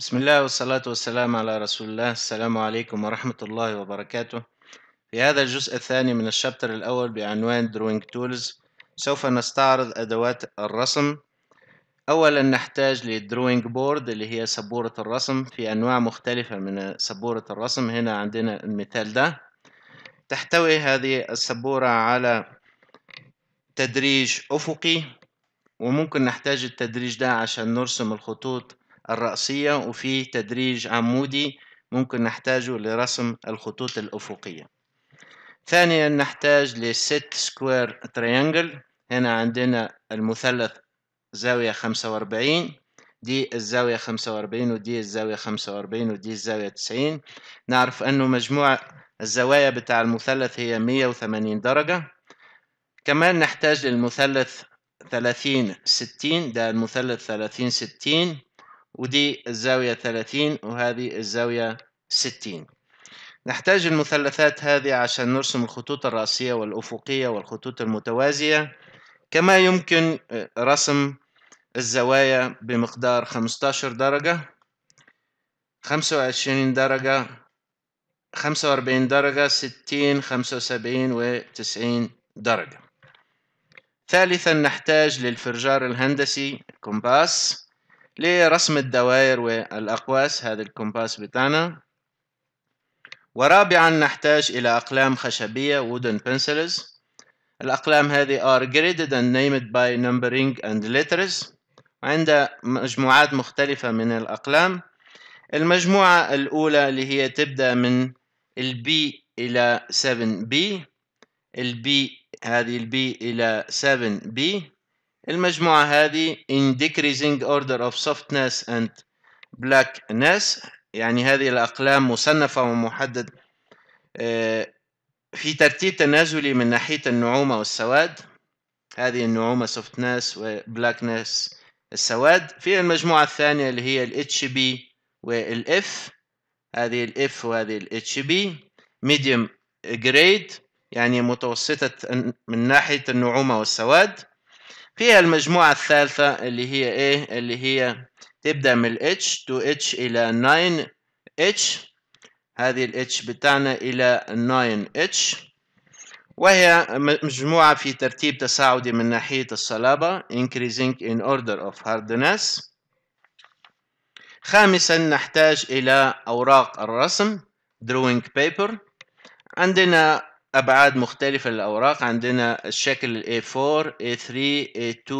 بسم الله والصلاة والسلام على رسول الله السلام عليكم ورحمة الله وبركاته في هذا الجزء الثاني من الشابتر الأول بعنوان Drawing Tools سوف نستعرض أدوات الرسم أولا نحتاج للدروينج بورد اللي هي سبورة الرسم في أنواع مختلفة من سبورة الرسم هنا عندنا المثال ده تحتوي هذه السبورة على تدريج أفقي وممكن نحتاج التدريج ده عشان نرسم الخطوط الرأسية وفي تدريج عمودي ممكن نحتاجه لرسم الخطوط الأفقية ثانيا نحتاج لست سكوير تريانجل هنا عندنا المثلث زاوية خمسة وأربعين دي الزاوية خمسة وأربعين ودي الزاوية خمسة وأربعين ودي الزاوية تسعين نعرف أنه مجموع الزوايا بتاع المثلث هي مية وثمانين درجة كمان نحتاج للمثلث ثلاثين ستين ده المثلث ثلاثين ستين ودي الزاوية 30 وهذه الزاوية 60 نحتاج المثلثات هذه عشان نرسم الخطوط الرأسية والأفقية والخطوط المتوازية كما يمكن آه، رسم الزوايا بمقدار 15 درجة 25 درجة 45 درجة 60 75 و 90 درجة ثالثا نحتاج للفرجار الهندسي كومباس لرسم الدوائر والأقواس هذا الكمباس بتاعنا ورابعا نحتاج إلى أقلام خشبية wooden pencils الأقلام هذه are graded and named by numbering and letters عند مجموعات مختلفة من الأقلام المجموعة الأولى اللي هي تبدأ من B إلى 7B B هذه B إلى 7B المجموعة هذه in decreasing order of softness and blackness يعني هذه الأقلام مصنفة ومحدد آه، في ترتيب تنازلي من ناحية النعومة والسواد هذه النعومة softness و blackness السواد في المجموعة الثانية اللي هي ال HB وال F هذه ال F وهذه ال HB medium grade يعني متوسطة من ناحية النعومة والسواد فيها المجموعة الثالثة اللي هي ايه اللي هي تبدأ من H to H إلى 9H هذه ال H بتاعنا إلى 9H وهي مجموعة في ترتيب تصاعدي من ناحية الصلابة increasing in order of hardness خامسا نحتاج إلى أوراق الرسم drawing paper عندنا أبعاد مختلفة للأوراق عندنا الشكل A4 A3 A2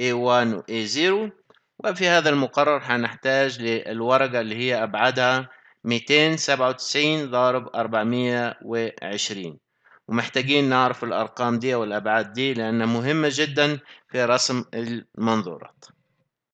A1 و A0 وفي هذا المقرر هنحتاج للورقة اللي هي أبعادها 297 ضارب 420 ومحتاجين نعرف الأرقام دي والأبعاد دي لأنها مهمة جدا في رسم المنظورات